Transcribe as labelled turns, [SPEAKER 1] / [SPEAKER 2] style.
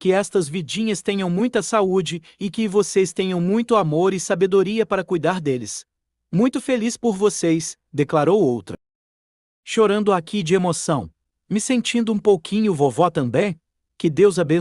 [SPEAKER 1] que estas vidinhas tenham muita saúde e que vocês tenham muito amor e sabedoria para cuidar deles. Muito feliz por vocês, declarou outra. Chorando aqui de emoção, me sentindo um pouquinho vovó também, que Deus abençoe.